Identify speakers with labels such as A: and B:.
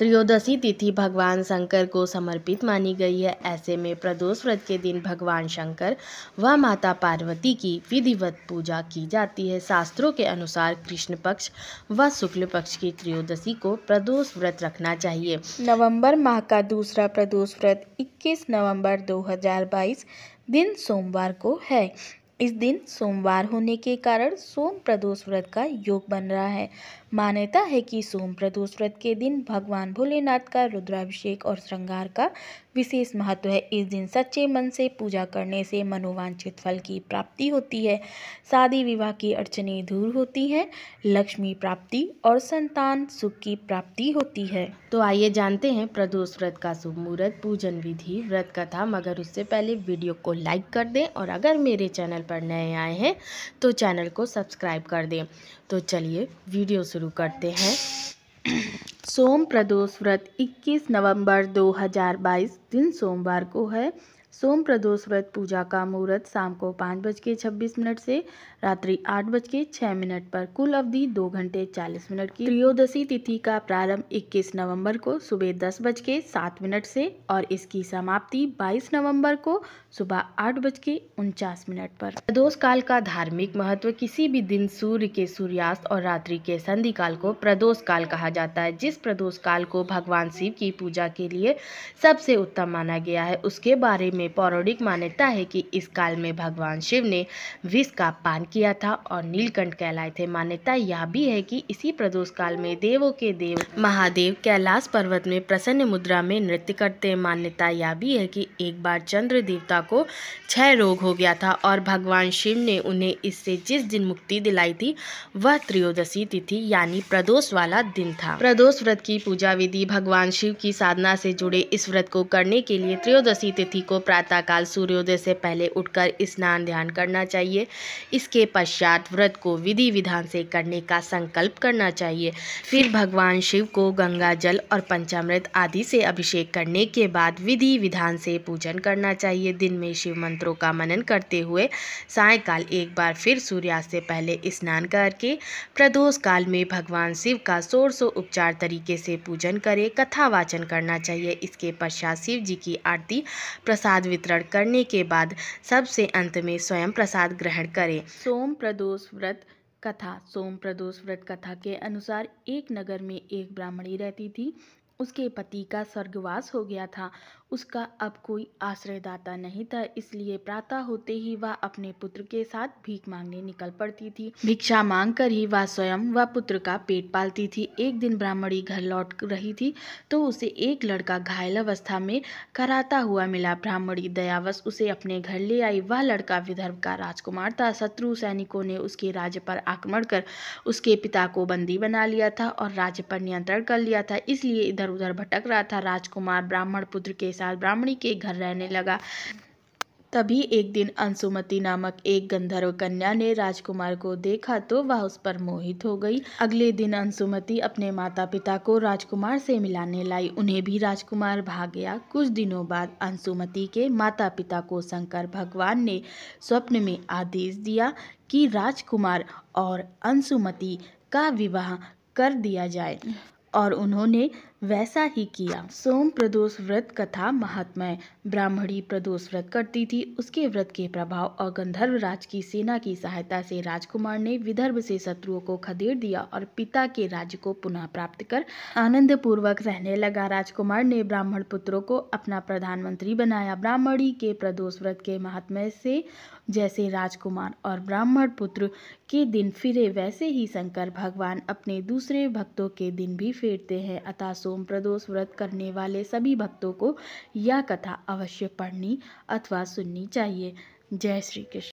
A: त्रयोदशी तिथि भगवान शंकर को समर्पित मानी गई है ऐसे में प्रदोष व्रत के दिन भगवान शंकर व माता पार्वती की विधिवत पूजा की जाती है शास्त्रों के अनुसार कृष्ण पक्ष व शुक्ल पक्ष की त्रयोदशी को प्रदोष व्रत रखना चाहिए नवंबर माह का दूसरा प्रदोष व्रत 21 नवंबर 2022 दिन सोमवार को है इस दिन सोमवार होने के कारण सोम प्रदोष व्रत का योग बन रहा है मान्यता है कि सोम प्रदोष व्रत के दिन भगवान भोलेनाथ का रुद्राभिषेक और श्रृंगार का विशेष महत्व है इस दिन सच्चे मन से पूजा करने से मनोवांछित फल की प्राप्ति होती है शादी विवाह की अड़चने दूर होती हैं लक्ष्मी प्राप्ति और संतान सुख की प्राप्ति होती है तो आइए जानते हैं प्रदोष व्रत का शुभ मुहूर्त पूजन विधि व्रत कथा मगर उससे पहले वीडियो को लाइक कर दें और अगर मेरे चैनल पर नए आए हैं तो चैनल को सब्सक्राइब कर दें तो चलिए वीडियो शुरू करते हैं सोम प्रदोष व्रत 21 नवंबर 2022 दिन सोमवार को है सोम प्रदोष व्रत पूजा का मुहूर्त शाम को पाँच बज के छब्बीस मिनट से रात्रि आठ बज के छः मिनट पर कुल अवधि दो घंटे चालीस मिनट की त्रयोदशी तिथि का प्रारंभ इक्कीस नवंबर को सुबह दस बज के सात मिनट से और इसकी समाप्ति बाईस नवंबर को सुबह आठ बज के उनचास मिनट पर प्रदोष काल का धार्मिक महत्व किसी भी दिन सूर्य के सूर्यास्त और रात्रि के संधि काल को प्रदोष काल कहा जाता है जिस प्रदोष काल को भगवान शिव की पूजा के लिए सबसे उत्तम माना गया है उसके बारे में पौराणिक मान्यता है कि इस काल में भगवान शिव ने विष का पान किया था और नीलकंठ कहलाए थे मान्यता यह भी है कि इसी प्रदोष काल में देवों के देव महादेव कैलाश पर्वत में प्रसन्न मुद्रा में नृत्य करते मान्यता यह भी है कि एक बार चंद्र देवता को क्षय रोग हो गया था और भगवान शिव ने उन्हें इससे जिस दिन मुक्ति दिलाई थी वह त्रियोदशी तिथि यानी प्रदोष वाला दिन था प्रदोष व्रत की पूजा विधि भगवान शिव की साधना से जुड़े इस व्रत को करने के लिए त्रियोदशी तिथि को प्रातःकाल सूर्योदय से पहले उठकर स्नान ध्यान करना चाहिए इसके पश्चात व्रत को विधि विधान से करने का संकल्प करना चाहिए फिर भगवान शिव को गंगा जल और पंचामृत आदि से अभिषेक करने के बाद विधि विधान से पूजन करना चाहिए दिन में शिव मंत्रों का मनन करते हुए सायकाल एक बार फिर सूर्यास्त से पहले स्नान करके प्रदोष काल में भगवान शिव का सो उपचार तरीके से पूजन करें कथा वाचन करना चाहिए इसके पश्चात शिव जी की आरती प्रसाद प्रसाद वितरण करने के बाद सबसे अंत में स्वयं प्रसाद ग्रहण करें सोम प्रदोष व्रत कथा सोम प्रदोष व्रत कथा के अनुसार एक नगर में एक ब्राह्मणी रहती थी उसके पति का स्वर्गवास हो गया था उसका अब कोई आश्रयदाता नहीं था इसलिए प्रातः होते ही वह अपने पुत्र के साथ भीख मांगने निकल पड़ती थी भिक्षा मांगकर ही वह स्वयं व पुत्र का पेट पालती थी एक दिन ब्राह्मणी घर लौट रही थी तो उसे एक लड़का घायल अवस्था में कराता हुआ मिला ब्राह्मणी दयावश उसे अपने घर ले आई वह लड़का विदर्भ का राजकुमार था शत्रु सैनिकों ने उसके राज्य पर आक्रमण कर उसके पिता को बंदी बना लिया था और राज्य पर नियंत्रण कर लिया था इसलिए इधर इधर उधर भटक रहा था राजकुमार ब्राह्मण पुत्र के साथ ब्राह्मणी के घर रहने लगा तभी एक दिन अंशुमति नामक एक गंधर्व कन्या ने राजकुमार को देखा तो वह उस पर मोहित हो गई अगले दिन अंशुमति अपने माता पिता को राजकुमार से मिलाने लाई उन्हें भी राजकुमार भाग गया कुछ दिनों बाद अंशुमति के माता पिता को शंकर भगवान ने स्वप्न में आदेश दिया कि राजकुमार और अंशुमति का विवाह कर दिया जाए और उन्होंने वैसा ही किया सोम प्रदोष व्रत कथा महात्मा ब्राह्मणी प्रदोष व्रत करती थी उसके व्रत के प्रभाव और गंधर्व राज की सेना की सहायता से राजकुमार ने विदर्भ से शत्रुओं को खदेड़ दिया और पिता के राज्य को पुनः प्राप्त कर आनंद पूर्वक रहने लगा राजकुमार ने ब्राह्मण पुत्रों को अपना प्रधानमंत्री बनाया ब्राह्मणी के प्रदोष व्रत के महात्मा से जैसे राजकुमार और ब्राह्मण पुत्र के दिन फिरे वैसे ही शंकर भगवान अपने दूसरे भक्तों के दिन भी फेरते हैं अतः प्रदोष व्रत करने वाले सभी भक्तों को यह कथा अवश्य पढ़नी अथवा सुननी चाहिए जय श्री कृष्ण